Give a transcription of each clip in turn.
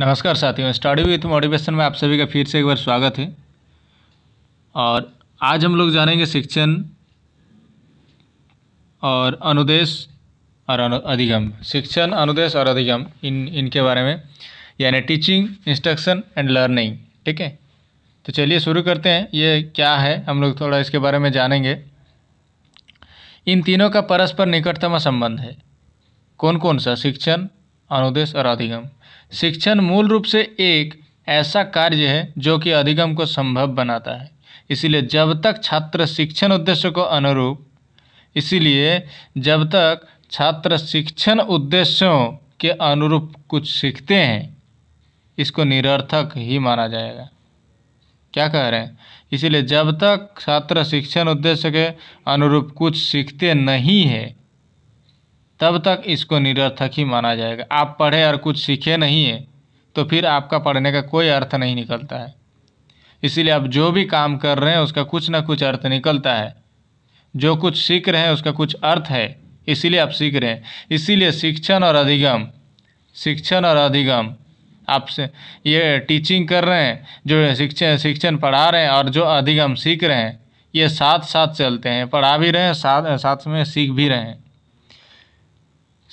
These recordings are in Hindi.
नमस्कार साथियों स्टडी विथ मोटिवेशन में आप सभी का फिर से एक बार स्वागत है और आज हम लोग जानेंगे शिक्षण और अनुदेश और अनु, अधिगम शिक्षण अनुदेश और अधिगम इन इनके बारे में यानी टीचिंग इंस्ट्रक्शन एंड लर्निंग ठीक है तो चलिए शुरू करते हैं ये क्या है हम लोग थोड़ा इसके बारे में जानेंगे इन तीनों का परस्पर निकटतम संबंध है कौन कौन सा शिक्षण अनुदेश और अधिगम शिक्षण मूल रूप से एक ऐसा कार्य है जो कि अधिगम को संभव बनाता है इसीलिए जब तक छात्र शिक्षण उद्देश्य को अनुरूप इसीलिए जब तक छात्र शिक्षण उद्देश्यों के अनुरूप कुछ सीखते हैं इसको निरर्थक ही माना जाएगा क्या कह रहे हैं इसीलिए जब तक छात्र शिक्षण उद्देश्य के अनुरूप कुछ सीखते नहीं है तब तक इसको निरर्थक ही माना जाएगा आप पढ़े और कुछ सीखे नहीं है तो फिर आपका पढ़ने का कोई अर्थ नहीं निकलता है इसीलिए आप जो भी काम कर रहे हैं उसका कुछ ना कुछ अर्थ निकलता है जो कुछ सीख रहे हैं उसका कुछ अर्थ है इसीलिए आप सीख रहे हैं इसीलिए शिक्षण और अधिगम शिक्षण और अधिगम आप ये टीचिंग कर रहे हैं जो शिक्षण शिक्षण पढ़ा रहे हैं और जो अधिगम सीख रहे हैं ये साथ साथ चलते हैं पढ़ा भी रहे हैं साथ साथ में सीख भी रहे हैं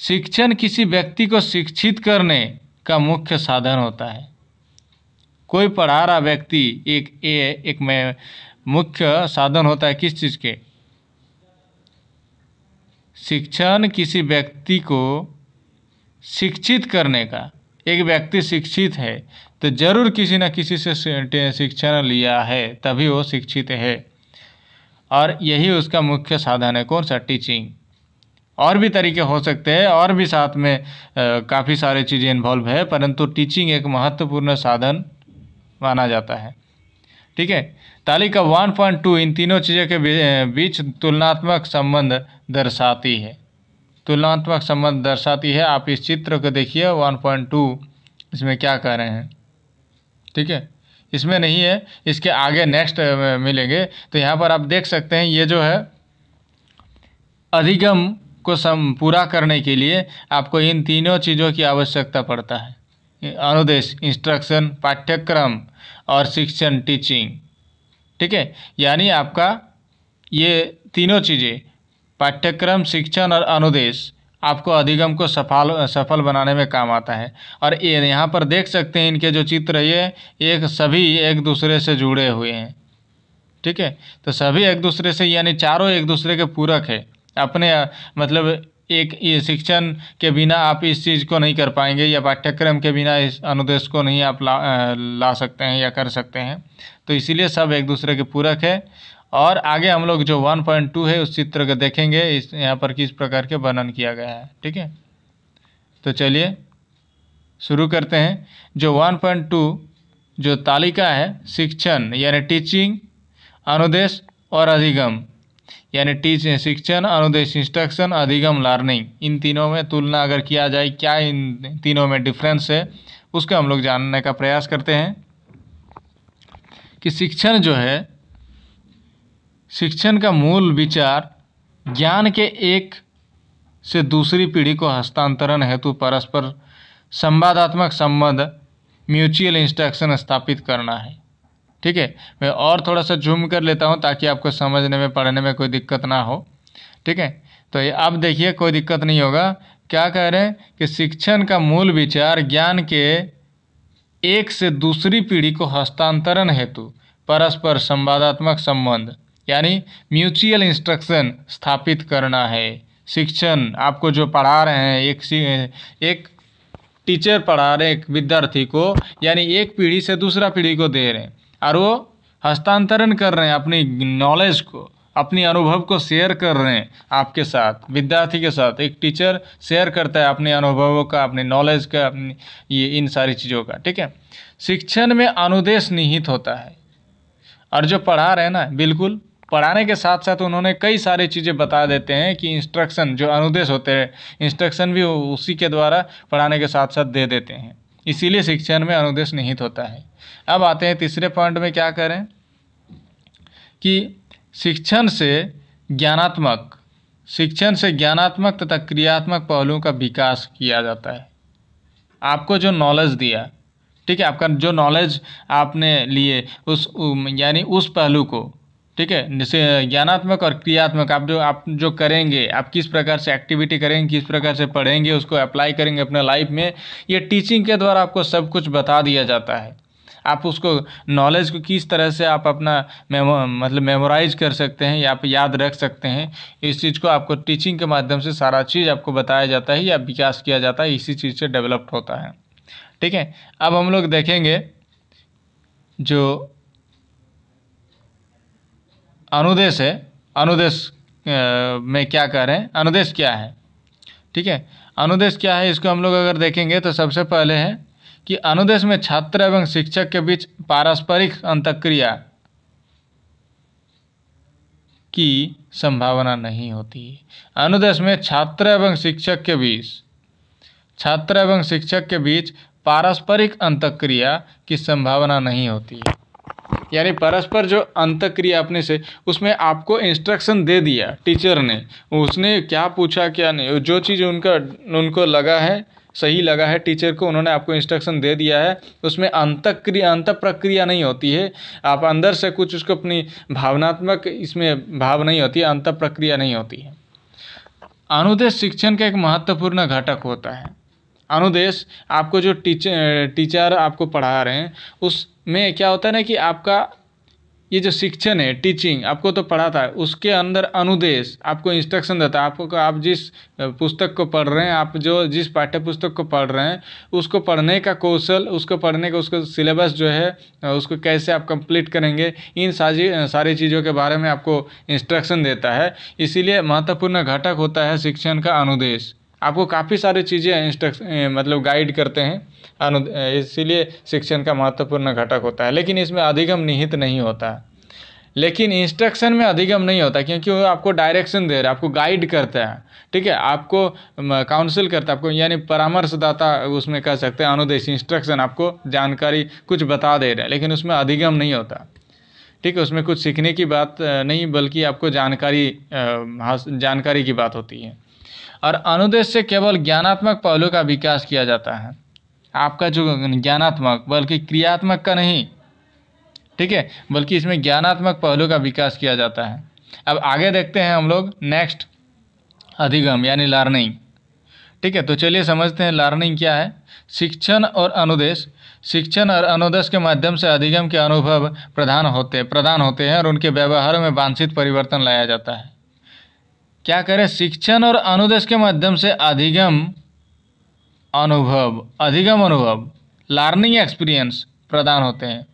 शिक्षण किसी व्यक्ति को शिक्षित करने का मुख्य साधन होता है कोई पढ़ा रहा व्यक्ति एक ए एक में मुख्य साधन होता है किस चीज़ के शिक्षण किसी व्यक्ति को शिक्षित करने का एक व्यक्ति शिक्षित है तो ज़रूर किसी न किसी से शिक्षण लिया है तभी वो शिक्षित है और यही उसका मुख्य साधन है कौन सा टीचिंग और भी तरीके हो सकते हैं और भी साथ में काफ़ी सारे चीज़ें इन्वॉल्व है परंतु टीचिंग एक महत्वपूर्ण साधन माना जाता है ठीक है तालिका वन पॉइंट टू इन तीनों चीज़ों के बीच तुलनात्मक संबंध दर्शाती है तुलनात्मक संबंध दर्शाती है आप इस चित्र को देखिए वन पॉइंट टू इसमें क्या कह रहे हैं ठीक है इसमें नहीं है इसके आगे नेक्स्ट मिलेंगे तो यहाँ पर आप देख सकते हैं ये जो है अधिगम को सम पूरा करने के लिए आपको इन तीनों चीज़ों की आवश्यकता पड़ता है अनुदेश इंस्ट्रक्शन पाठ्यक्रम और शिक्षण टीचिंग ठीक है यानी आपका ये तीनों चीज़ें पाठ्यक्रम शिक्षण और अनुदेश आपको अधिगम को सफल सफल बनाने में काम आता है और ये यहाँ पर देख सकते हैं इनके जो चित्र ये एक सभी एक दूसरे से जुड़े हुए हैं ठीक है तो सभी एक दूसरे से यानी चारों एक दूसरे के पूरक है अपने मतलब एक ये शिक्षण के बिना आप इस चीज़ को नहीं कर पाएंगे या पाठ्यक्रम के बिना इस अनुदेश को नहीं आप ला ला सकते हैं या कर सकते हैं तो इसीलिए सब एक दूसरे के पूरक है और आगे हम लोग जो 1.2 है उस चित्र को देखेंगे इस यहाँ पर किस प्रकार के वर्णन किया गया है ठीक है तो चलिए शुरू करते हैं जो 1.2 जो तालिका है शिक्षण यानी टीचिंग अनुदेश और अधिगम यानी टीच शिक्षण अनुदेश इंस्ट्रक्शन अधिगम लर्निंग इन तीनों में तुलना अगर किया जाए क्या इन तीनों में डिफरेंस है उसका हम लोग जानने का प्रयास करते हैं कि शिक्षण जो है शिक्षण का मूल विचार ज्ञान के एक से दूसरी पीढ़ी को हस्तांतरण हेतु परस्पर संवादात्मक संबंध म्यूचुअल इंस्ट्रक्शन स्थापित करना है ठीक है मैं और थोड़ा सा जूम कर लेता हूँ ताकि आपको समझने में पढ़ने में कोई दिक्कत ना हो ठीक है तो ये अब देखिए कोई दिक्कत नहीं होगा क्या कह रहे हैं कि शिक्षण का मूल विचार ज्ञान के एक से दूसरी पीढ़ी को हस्तांतरण हेतु परस्पर संवादात्मक संबंध यानी म्यूचुअल इंस्ट्रक्शन स्थापित करना है शिक्षण आपको जो पढ़ा रहे हैं एक एक टीचर पढ़ा रहे हैं एक विद्यार्थी को यानी एक पीढ़ी से दूसरा पीढ़ी को दे रहे हैं और वो हस्तांतरण कर रहे हैं अपनी नॉलेज को अपनी अनुभव को शेयर कर रहे हैं आपके साथ विद्यार्थी के साथ एक टीचर शेयर करता है अपने अनुभवों का अपने नॉलेज का अपनी ये इन सारी चीज़ों का ठीक है शिक्षण में अनुदेश निहित होता है और जो पढ़ा रहे हैं ना बिल्कुल पढ़ाने के साथ साथ उन्होंने कई सारी चीज़ें बता देते हैं कि इंस्ट्रक्शन जो अनुदेश होते हैं इंस्ट्रक्शन भी उसी के द्वारा पढ़ाने के साथ साथ दे देते हैं इसीलिए शिक्षण में अनुदेश निहित होता है अब आते हैं तीसरे पॉइंट में क्या करें कि शिक्षण से ज्ञानात्मक शिक्षण से ज्ञानात्मक तथा क्रियात्मक पहलुओं का विकास किया जाता है आपको जो नॉलेज दिया ठीक है आपका जो नॉलेज आपने लिए उस यानी उस पहलू को ठीक है जैसे ज्ञानात्मक और क्रियात्मक आप जो आप जो करेंगे आप किस प्रकार से एक्टिविटी करेंगे किस प्रकार से पढ़ेंगे उसको अप्लाई करेंगे अपने लाइफ में ये टीचिंग के द्वारा आपको सब कुछ बता दिया जाता है आप उसको नॉलेज को किस तरह से आप अपना मेमो मतलब मेमोराइज कर सकते हैं या आप याद रख सकते हैं इस चीज़ को आपको टीचिंग के माध्यम से सारा चीज़ आपको बताया जाता है या विकास किया जाता है इसी चीज़ से डेवलप्ड होता है ठीक है अब हम लोग देखेंगे जो अनुदेश है अनुदेश में क्या कह रहे हैं अनुदेश क्या है ठीक है अनुदेश क्या है इसको हम लोग अगर देखेंगे तो सबसे पहले है कि अनुदेश में छात्र एवं शिक्षक के बीच पारस्परिक अंतक्रिया की संभावना नहीं होती अनुदेश में छात्र एवं शिक्षक के बीच छात्र एवं शिक्षक के बीच पारस्परिक अंतक्रिया की संभावना नहीं होती यानी परस्पर जो अंतक्रिया अपने से उसमें आपको इंस्ट्रक्शन दे दिया टीचर ने उसने क्या पूछा क्या नहीं जो चीज़ उनका उनको लगा है सही लगा है टीचर को उन्होंने आपको इंस्ट्रक्शन दे दिया है उसमें अंत अंत प्रक्रिया नहीं होती है आप अंदर से कुछ उसको अपनी भावनात्मक इसमें भाव नहीं होती अंत प्रक्रिया नहीं होती है अनुदेश शिक्षण का एक महत्वपूर्ण घटक होता है अनुदेश आपको जो टीचर टीचर आपको पढ़ा रहे हैं उसमें क्या होता है ना कि आपका ये जो शिक्षण है टीचिंग आपको तो पढ़ाता है उसके अंदर अनुदेश आपको इंस्ट्रक्शन देता है आपको आप जिस पुस्तक को पढ़ रहे हैं आप जो जिस पाठ्य पुस्तक को पढ़ रहे हैं उसको पढ़ने का कौशल उसको पढ़ने का उसको सिलेबस जो है उसको कैसे आप कंप्लीट करेंगे इन सारी सारी चीज़ों के बारे में आपको इंस्ट्रक्शन देता है इसीलिए महत्वपूर्ण घटक होता है शिक्षण का अनुदेश आपको काफ़ी सारी चीज़ें इंस्ट्रक्श मतलब गाइड करते हैं इसीलिए शिक्षण का महत्वपूर्ण घटक होता है लेकिन इसमें अधिगम निहित नहीं होता है लेकिन इंस्ट्रक्शन में अधिगम नहीं होता क्योंकि वो आपको डायरेक्शन दे रहा है आपको गाइड करता है ठीक है आपको काउंसिल करता है आपको यानी परामर्शदाता उसमें कह सकते हैं अनुदेश इंस्ट्रक्शन आपको जानकारी कुछ बता दे रहा है लेकिन उसमें अधिगम नहीं होता ठीक है उसमें कुछ सीखने की बात नहीं बल्कि आपको जानकारी जानकारी की बात होती है और अनुदेश से केवल ज्ञानात्मक पहलू का विकास किया जाता है आपका जो ज्ञानात्मक बल्कि क्रियात्मक का नहीं ठीक है बल्कि इसमें ज्ञानात्मक पहलू का विकास किया जाता है अब आगे देखते हैं हम लोग नेक्स्ट अधिगम यानी लर्निंग ठीक है तो चलिए समझते हैं लर्निंग क्या है शिक्षण और अनुदेश शिक्षण और अनुदेश के माध्यम से अधिगम के अनुभव प्रधान होते प्रधान होते हैं और उनके व्यवहार में वांछित परिवर्तन लाया जाता है क्या करें शिक्षण और अनुदेश के माध्यम से अधिगम अनुभव अधिगम अनुभव लर्निंग एक्सपीरियंस प्रदान होते हैं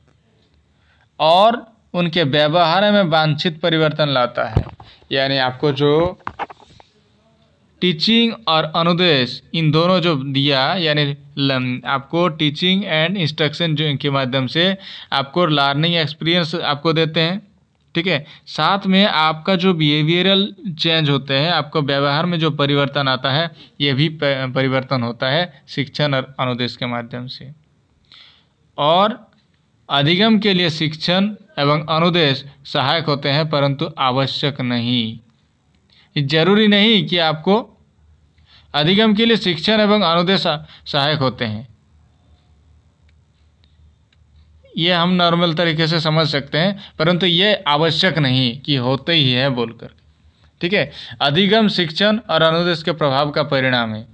और उनके व्यवहार में वांछित परिवर्तन लाता है यानी आपको जो टीचिंग और अनुदेश इन दोनों जो दिया यानी आपको टीचिंग एंड इंस्ट्रक्शन जो इनके माध्यम से आपको लर्निंग एक्सपीरियंस आपको देते हैं ठीक है साथ में आपका जो बिहेवियरल चेंज होते हैं आपका व्यवहार में जो परिवर्तन आता है यह भी परिवर्तन होता है शिक्षण और अनुदेश के माध्यम से और अधिगम के लिए शिक्षण एवं अनुदेश सहायक होते हैं परंतु आवश्यक नहीं जरूरी नहीं कि आपको अधिगम के लिए शिक्षण एवं अनुदेश सहायक होते हैं ये हम नॉर्मल तरीके से समझ सकते हैं परंतु ये आवश्यक नहीं कि होते ही है बोलकर ठीक है अधिगम शिक्षण और अनुदेश के प्रभाव का परिणाम है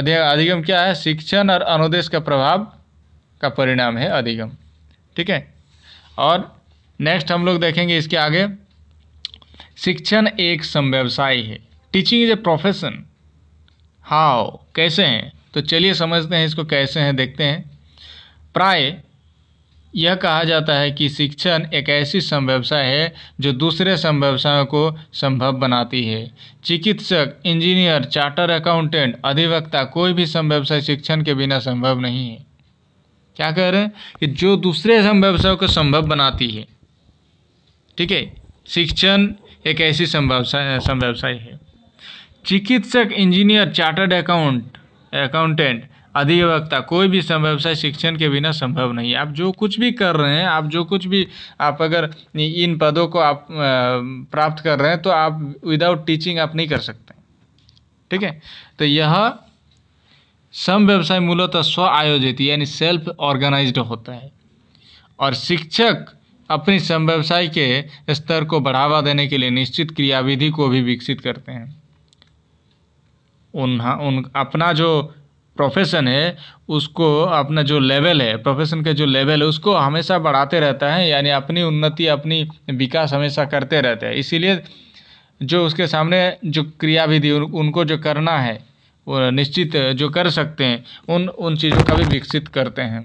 अधि अधिगम क्या है शिक्षण और अनुदेश का प्रभाव का परिणाम है अधिगम ठीक है और नेक्स्ट हम लोग देखेंगे इसके आगे शिक्षण एक संव्यवसाय है teaching is a profession how कैसे हैं तो चलिए समझते हैं इसको कैसे हैं देखते हैं प्राय यह कहा जाता है कि शिक्षण एक ऐसी संव्यवसाय है जो दूसरे संव्यवसायों को संभव बनाती है चिकित्सक इंजीनियर चार्टर अकाउंटेंट अधिवक्ता कोई भी संव्यवसाय शिक्षण के बिना संभव नहीं है क्या कह रहे हैं कि जो दूसरे समव्यवसाय को संभव बनाती है ठीक है शिक्षण एक ऐसी संव्यवसाय समव्यवसाय है चिकित्सक इंजीनियर चार्टर्ड अकाउंट अकाउंटेंट अधिवक्ता कोई भी व्यवसाय शिक्षण के बिना संभव नहीं है आप जो कुछ भी कर रहे हैं आप जो कुछ भी आप अगर इन पदों को आप प्राप्त कर रहे हैं तो आप विदाउट टीचिंग आप नहीं कर सकते ठीक है तो यह सम व्यवसाय मूलतः स्व आयोजित यानी सेल्फ ऑर्गेनाइज्ड होता है और शिक्षक अपनी सम व्यवसाय के स्तर को बढ़ावा देने के लिए निश्चित क्रियाविधि को भी विकसित करते हैं उन, उन अपना जो प्रोफेशन है उसको अपना जो लेवल है प्रोफेशन का जो लेवल है उसको हमेशा बढ़ाते रहता है यानी अपनी उन्नति अपनी विकास हमेशा करते रहते हैं इसीलिए जो उसके सामने जो क्रियाविधि उनको जो करना है निश्चित जो कर सकते हैं उन उन चीज़ों का भी विकसित करते हैं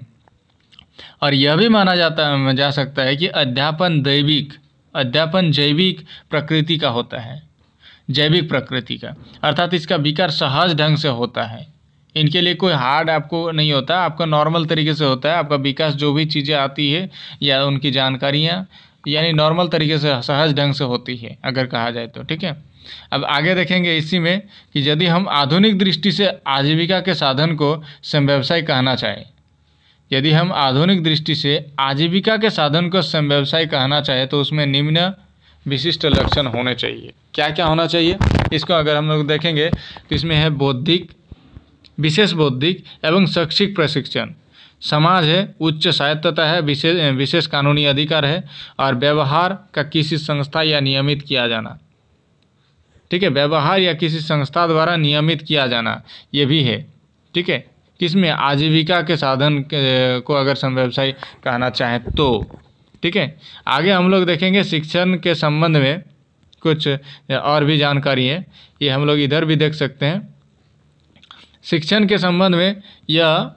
और यह भी माना जाता जा सकता है कि अध्यापन दैविक अध्यापन जैविक प्रकृति का होता है जैविक प्रकृति का अर्थात इसका विकार सहज ढंग से होता है इनके लिए कोई हार्ड आपको नहीं होता आपका नॉर्मल तरीके से होता है आपका विकास जो भी चीज़ें आती है या उनकी जानकारियाँ यानी नॉर्मल तरीके से सहज ढंग से होती है अगर कहा जाए तो ठीक है अब आगे देखेंगे इसी में कि यदि हम आधुनिक दृष्टि से आजीविका के साधन को समव्यवसाय कहना चाहें यदि हम आधुनिक दृष्टि से आजीविका के साधन को समव्यवसाय कहना चाहें तो उसमें निम्न विशिष्ट लक्षण होने चाहिए क्या क्या होना चाहिए इसको अगर हम लोग देखेंगे तो इसमें है बौद्धिक विशेष बौद्धिक एवं शैक्षिक प्रशिक्षण समाज है उच्च स्वायत्तता है विशेष विशेष कानूनी अधिकार है और व्यवहार का किसी संस्था या नियमित किया जाना ठीक है व्यवहार या किसी संस्था द्वारा नियमित किया जाना ये भी है ठीक है किसमें आजीविका के साधन को अगर सम व्यवसाय कहना चाहें तो ठीक है आगे हम लोग देखेंगे शिक्षण के संबंध में कुछ और भी जानकारी है ये हम लोग इधर भी देख सकते हैं शिक्षण के संबंध में यह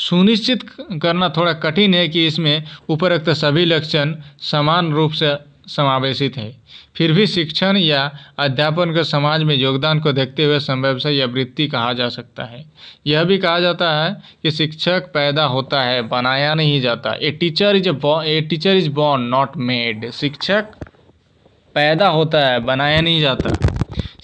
सुनिश्चित करना थोड़ा कठिन है कि इसमें उपरोक्त सभी लक्षण समान रूप से समावेशित है फिर भी शिक्षण या अध्यापन के समाज में योगदान को देखते हुए से यह वृत्ति कहा जा सकता है यह भी कहा जाता है कि शिक्षक पैदा होता है बनाया नहीं जाता a teacher is a teacher is born not made शिक्षक पैदा होता है बनाया नहीं जाता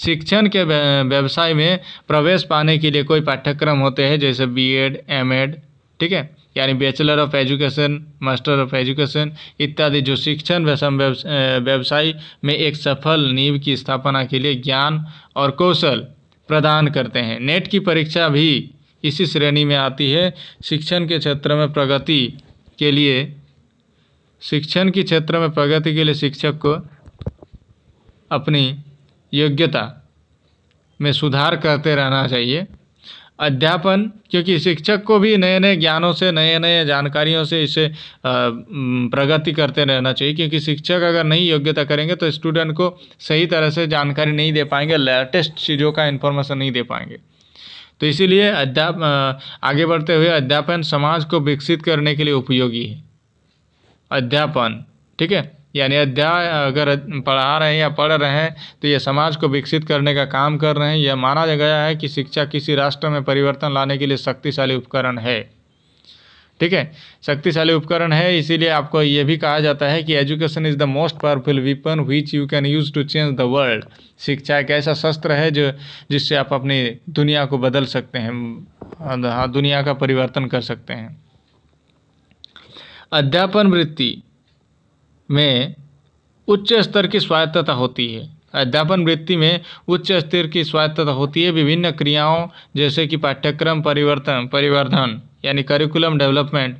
शिक्षण के व्यवसाय में प्रवेश पाने के लिए कोई पाठ्यक्रम होते हैं जैसे बी एड एम एड ठीक है यानी bachelor of education master of education इत्यादि जो शिक्षण व्यवसाय में एक सफल नींव की स्थापना के लिए ज्ञान और कौशल प्रदान करते हैं नेट की परीक्षा भी इसी श्रेणी में आती है शिक्षण के क्षेत्र में प्रगति के लिए शिक्षण के क्षेत्र में प्रगति के लिए शिक्षक को अपनी योग्यता में सुधार करते रहना चाहिए अध्यापन क्योंकि शिक्षक को भी नए नए ज्ञानों से नए नए जानकारियों से इसे प्रगति करते रहना चाहिए क्योंकि शिक्षक अगर नहीं योग्यता करेंगे तो स्टूडेंट को सही तरह से जानकारी नहीं दे पाएंगे लेटेस्ट चीज़ों का इन्फॉर्मेशन नहीं दे पाएंगे तो इसीलिए अध्याप आगे बढ़ते हुए अध्यापन समाज को विकसित करने के लिए उपयोगी है अध्यापन ठीक है यानी अध्याय अगर पढ़ा रहे हैं या पढ़ रहे हैं तो ये समाज को विकसित करने का काम कर रहे हैं यह माना गया है कि शिक्षा किसी राष्ट्र में परिवर्तन लाने के लिए शक्तिशाली उपकरण है ठीक है शक्तिशाली उपकरण है इसीलिए आपको ये भी कहा जाता है कि education is the most powerful weapon which you can use to change the world शिक्षा एक ऐसा शस्त्र है जो जिससे आप अपनी दुनिया को बदल सकते हैं हाँ, दुनिया का परिवर्तन कर सकते हैं अध्यापन वृत्ति में उच्च स्तर की स्वायत्तता होती है अध्यापन वृत्ति में उच्च स्तर की स्वायत्तता होती है विभिन्न क्रियाओं जैसे कि पाठ्यक्रम परिवर्तन परिवर्धन यानी करिकुलम डेवलपमेंट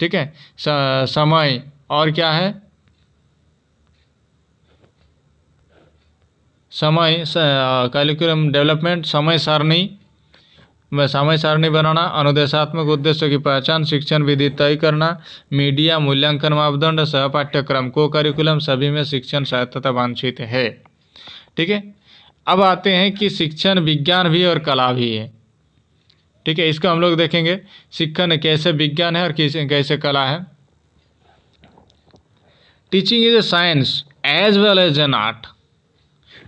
ठीक है समय और क्या है समय करिकुलम डेवलपमेंट समय सारणी में समय सारणी बनाना अनुदेशात्मक उद्देश्यों की पहचान शिक्षण विधि तय करना मीडिया मूल्यांकन मापदंड सह पाठ्यक्रम को करिकुलम सभी में शिक्षण सहायता वांछित है ठीक है अब आते हैं कि शिक्षण विज्ञान भी और कला भी है ठीक है इसको हम लोग देखेंगे शिक्षण कैसे विज्ञान है और कैसे कला है teaching is a science as well as an art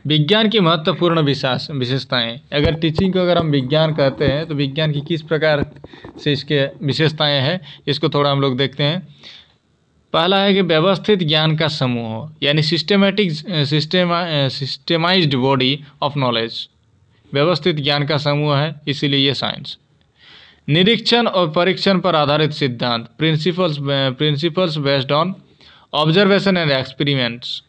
विज्ञान की महत्वपूर्ण विशास विशेषताएं अगर टीचिंग को अगर हम विज्ञान कहते हैं तो विज्ञान की किस प्रकार से इसके विशेषताएं हैं इसको थोड़ा हम लोग देखते हैं पहला है कि व्यवस्थित ज्ञान का समूह यानी systematic system systemized body of knowledge व्यवस्थित ज्ञान का समूह है इसीलिए ये साइंस निरीक्षण और परीक्षण पर आधारित सिद्धांत principles principles based on observation and experiments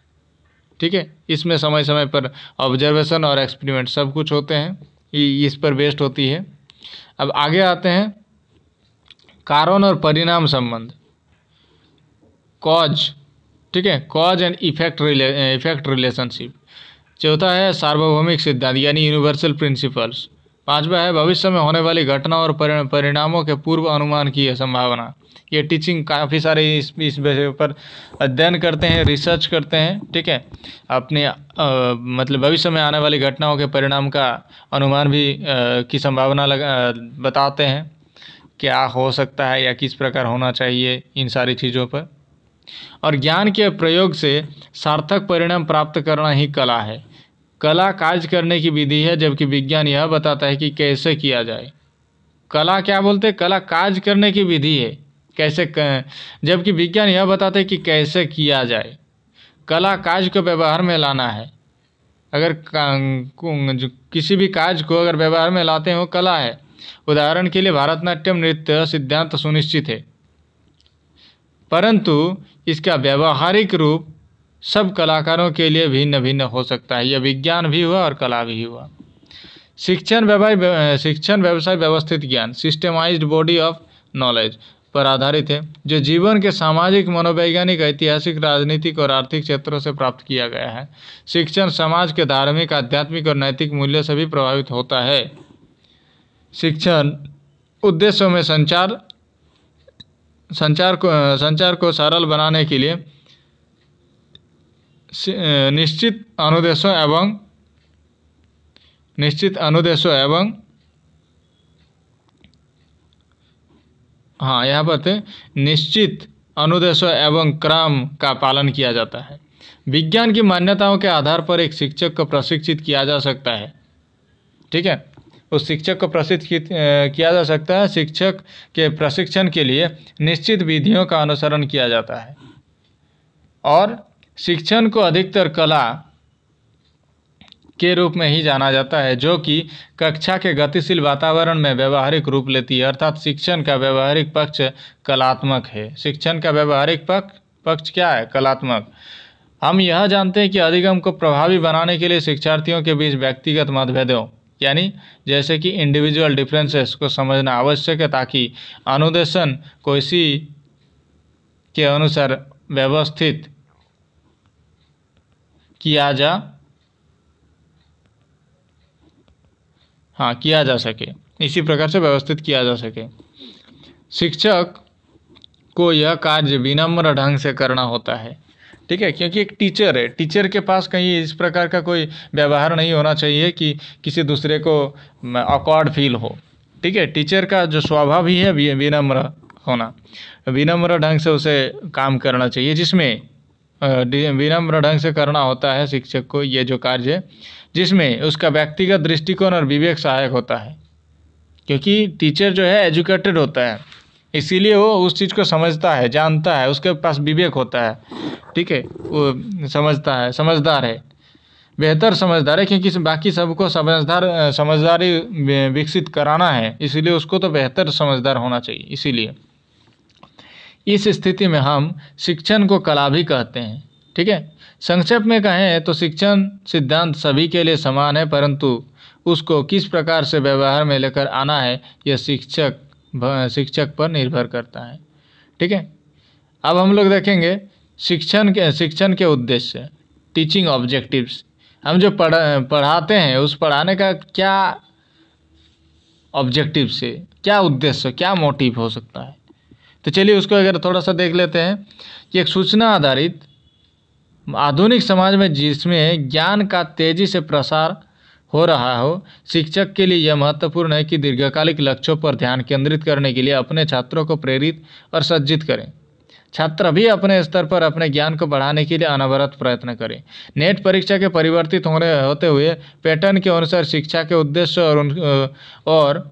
ठीक है इसमें समय समय पर ऑब्जर्वेशन और एक्सपेरिमेंट सब कुछ होते हैं इस पर बेस्ड होती है अब आगे आते हैं कारण और परिणाम संबंध कॉज ठीक है cause and effect relay effect relationship चौथा है सार्वभौमिक सिद्धांत यानी यूनिवर्सल प्रिंसिपल्स पांचवा है भविष्य में होने वाली घटना और परिणामों के पूर्व अनुमान की है संभावना ये टीचिंग काफ़ी सारे इस इस विषय पर अध्ययन करते हैं रिसर्च करते हैं ठीक है अपने आ, मतलब भविष्य में आने वाली घटनाओं के परिणाम का अनुमान भी आ, की संभावना लगा बताते हैं क्या हो सकता है या किस प्रकार होना चाहिए इन सारी चीज़ों पर और ज्ञान के प्रयोग से सार्थक परिणाम प्राप्त करना ही कला है कला कार्य करने की विधि है जबकि विज्ञान यह बताता है कि कैसे किया जाए कला क्या बोलते हैं कला कार्य करने की विधि है कैसे क... जबकि विज्ञान यह बताते हैं कि कैसे किया जाए कला कार्य को व्यवहार में लाना है अगर किसी भी कार्य को अगर व्यवहार में लाते हैं वो कला है उदाहरण के लिए भारतनाट्यम नृत्य सिद्धांत सुनिश्चित है परंतु इसका व्यवहारिक रूप सब कलाकारों के लिए भिन्न भिन्न हो सकता है यह विज्ञान भी हुआ और कला भी हुआ शिक्षण व्यवसाय शिक्षण व्यवसाय व्यवस्थित ज्ञान सिस्टमाइज्ड बॉडी ऑफ नॉलेज पर आधारित है जो जीवन के सामाजिक मनोवैज्ञानिक ऐतिहासिक राजनीतिक और आर्थिक क्षेत्रों से प्राप्त किया गया है शिक्षण समाज के धार्मिक आध्यात्मिक और नैतिक मूल्यों से भी प्रभावित होता है शिक्षण उद्देश्यों में संचार संचार को संचार को सरल बनाने के लिए निश्चित अनुदेश एवं निश्चित अनुदेश एवं हाँ यहाँ पर थे निश्चित अनुदेश एवं क्रम का पालन किया जाता है विज्ञान की मान्यताओं के आधार पर एक शिक्षक को प्रशिक्षित किया जा सकता है ठीक है उस शिक्षक को प्रशिक्षित किया जा सकता है शिक्षक के प्रशिक्षण के लिए निश्चित विधियों का अनुसरण किया जाता है और शिक्षण को अधिकतर कला के रूप में ही जाना जाता है जो कि कक्षा के गतिशील वातावरण में व्यवहारिक रूप लेती है अर्थात शिक्षण का व्यवहारिक पक्ष कलात्मक है शिक्षण का व्यवहारिक पक्ष पक्ष क्या है कलात्मक हम यह जानते हैं कि अधिगम को प्रभावी बनाने के लिए शिक्षार्थियों के बीच व्यक्तिगत मतभेदों यानी जैसे कि इंडिविजुअल डिफ्रेंसेस को समझना आवश्यक है ताकि अनुदेशन को इसी के अनुसार व्यवस्थित किया जा हाँ किया जा सके इसी प्रकार से व्यवस्थित किया जा सके शिक्षक को यह कार्य विनम्र ढंग से करना होता है ठीक है क्योंकि एक टीचर है टीचर के पास कहीं इस प्रकार का कोई व्यवहार नहीं होना चाहिए कि किसी दूसरे को अकॉर्ड फील हो ठीक है टीचर का जो स्वभाव ही है विनम्र होना विनम्र ढंग से उसे काम करना चाहिए जिसमें विनम्र ढंग से करना होता है शिक्षक को ये जो कार्य जिसमें उसका व्यक्तिगत दृष्टिकोण और विवेक सहायक होता है क्योंकि टीचर जो है एजुकेटेड होता है इसीलिए वो उस चीज़ को समझता है जानता है उसके पास विवेक होता है ठीक है वो समझता है समझदार है बेहतर समझदार है क्योंकि बाकी सबको समझदार समझदारी विकसित कराना है इसीलिए उसको तो बेहतर समझदार होना चाहिए इसीलिए इस स्थिति में हम शिक्षण को कला भी कहते हैं ठीक है संक्षेप में कहें तो शिक्षण सिद्धांत सभी के लिए समान है परंतु उसको किस प्रकार से व्यवहार में लेकर आना है यह शिक्षक शिक्षक पर निर्भर करता है ठीक है अब हम लोग देखेंगे शिक्षण के शिक्षण के उद्देश्य टीचिंग ऑब्जेक्टिव्स हम जो पढ़ पढ़ाते हैं उस पढ़ाने का क्या ऑब्जेक्टिव से क्या उद्देश्य क्या मोटिव हो सकता है तो चलिए उसको अगर थोड़ा सा देख लेते हैं कि एक सूचना आधारित आधुनिक समाज में जिसमें ज्ञान का तेज़ी से प्रसार हो रहा हो शिक्षक के लिए यह महत्वपूर्ण है कि दीर्घकालिक लक्ष्यों पर ध्यान केंद्रित करने के लिए अपने छात्रों को प्रेरित और सज्जित करें छात्र भी अपने स्तर पर अपने ज्ञान को बढ़ाने के लिए अनवरत प्रयत्न करें नेट परीक्षा के परिवर्तित होने होते हुए पैटर्न के अनुसार शिक्षा के उद्देश्य और उन और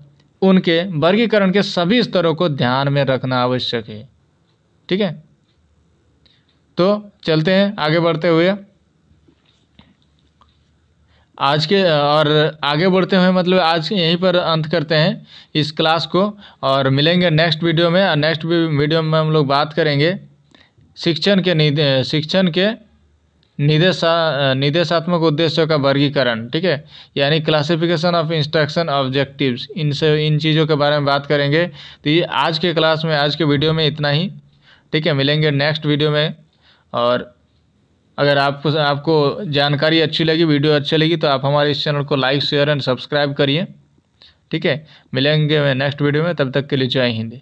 उनके वर्गीकरण के सभी स्तरों को ध्यान में रखना आवश्यक है ठीक है तो चलते हैं आगे बढ़ते हुए आज के और आगे बढ़ते हुए मतलब आज यहीं पर अंत करते हैं इस क्लास को और मिलेंगे नेक्स्ट वीडियो में और नेक्स्ट वीडियो में हम लोग बात करेंगे शिक्षण के शिक्षण के निदेशा निर्देशात्मक उद्देश्यों का वर्गीकरण ठीक है यानी क्लासिफिकेशन ऑफ इंस्ट्रक्शन ऑब्जेक्टिव्स इनसे इन चीज़ों के बारे में बात करेंगे तो ये आज के क्लास में आज के वीडियो में इतना ही ठीक है मिलेंगे नेक्स्ट वीडियो में और अगर आपको आपको जानकारी अच्छी लगी वीडियो अच्छी लगी तो आप हमारे इस चैनल को लाइक शेयर एंड सब्सक्राइब करिए ठीक है मिलेंगे नेक्स्ट वीडियो में तब तक के लिए जय हिंदी